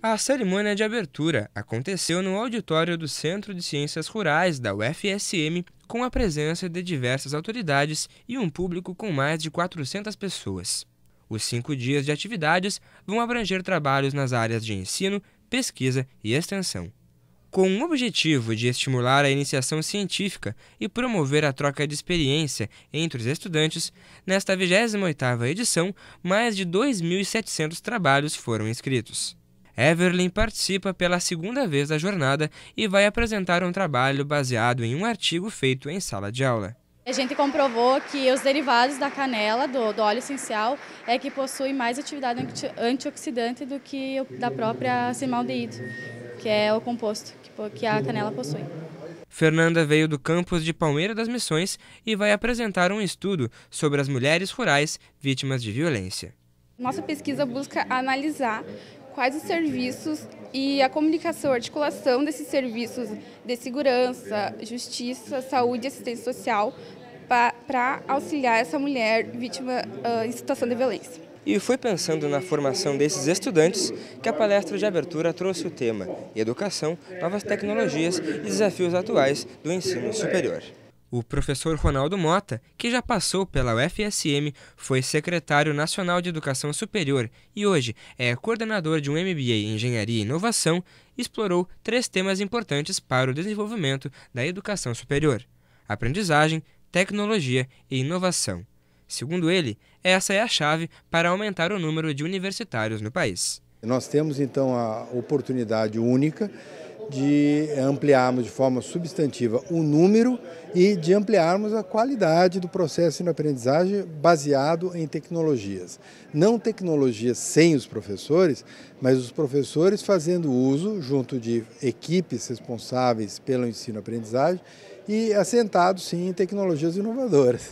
A cerimônia de abertura aconteceu no auditório do Centro de Ciências Rurais da UFSM, com a presença de diversas autoridades e um público com mais de 400 pessoas. Os cinco dias de atividades vão abranger trabalhos nas áreas de ensino, pesquisa e extensão. Com o objetivo de estimular a iniciação científica e promover a troca de experiência entre os estudantes, nesta 28ª edição, mais de 2.700 trabalhos foram inscritos. Everlyn participa pela segunda vez da jornada e vai apresentar um trabalho baseado em um artigo feito em sala de aula. A gente comprovou que os derivados da canela, do, do óleo essencial, é que possui mais atividade anti, antioxidante do que o, da própria cimaldeído, que é o composto que, que a canela possui. Fernanda veio do campus de Palmeira das Missões e vai apresentar um estudo sobre as mulheres rurais vítimas de violência. Nossa pesquisa busca analisar quais os serviços e a comunicação, a articulação desses serviços de segurança, justiça, saúde e assistência social para auxiliar essa mulher vítima uh, em situação de violência. E foi pensando na formação desses estudantes que a palestra de abertura trouxe o tema Educação, Novas Tecnologias e Desafios Atuais do Ensino Superior. O professor Ronaldo Mota, que já passou pela UFSM, foi secretário nacional de Educação Superior e hoje é coordenador de um MBA em Engenharia e Inovação, explorou três temas importantes para o desenvolvimento da educação superior: aprendizagem, tecnologia e inovação. Segundo ele, essa é a chave para aumentar o número de universitários no país. Nós temos então a oportunidade única de eh, ampliarmos de forma substantiva o número e de ampliarmos a qualidade do processo de aprendizagem baseado em tecnologias. Não tecnologias sem os professores, mas os professores fazendo uso, junto de equipes responsáveis pelo ensino-aprendizagem, e assentados sim em tecnologias inovadoras.